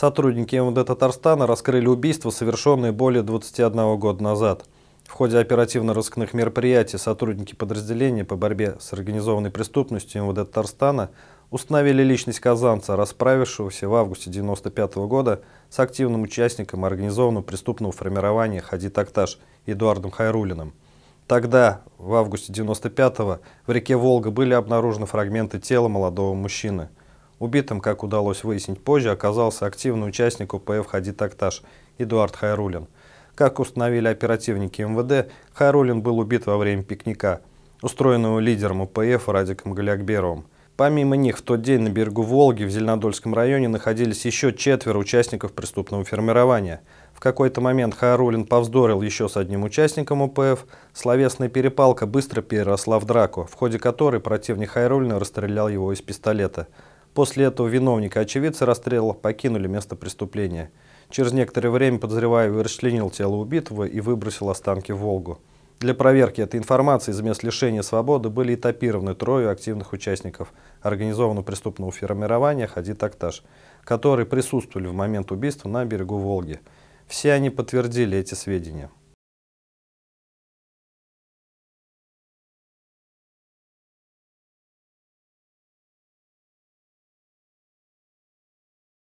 Сотрудники МВД Татарстана раскрыли убийство, совершенное более 21 года назад. В ходе оперативно-розыскных мероприятий сотрудники подразделения по борьбе с организованной преступностью МВД Татарстана установили личность казанца, расправившегося в августе 1995 года с активным участником организованного преступного формирования «Хади Такташ» Эдуардом Хайрулиным. Тогда, в августе 1995 в реке Волга были обнаружены фрагменты тела молодого мужчины – Убитым, как удалось выяснить позже, оказался активный участник УПФ «Хади Такташ» Эдуард Хайрулин. Как установили оперативники МВД, Хайрулин был убит во время пикника, устроенного лидером УПФ Радиком Галиакберовым. Помимо них, в тот день на берегу Волги в Зеленодольском районе находились еще четверо участников преступного формирования. В какой-то момент Хайрулин повздорил еще с одним участником УПФ. Словесная перепалка быстро переросла в драку, в ходе которой противник Хайрулина расстрелял его из пистолета. После этого виновника и очевидцы расстрела покинули место преступления. Через некоторое время подозреваемый расчленил тело убитого и выбросил останки в Волгу. Для проверки этой информации из мест лишения свободы были этапированы трое активных участников организованного преступного формирования «Хади Такташ», которые присутствовали в момент убийства на берегу Волги. Все они подтвердили эти сведения.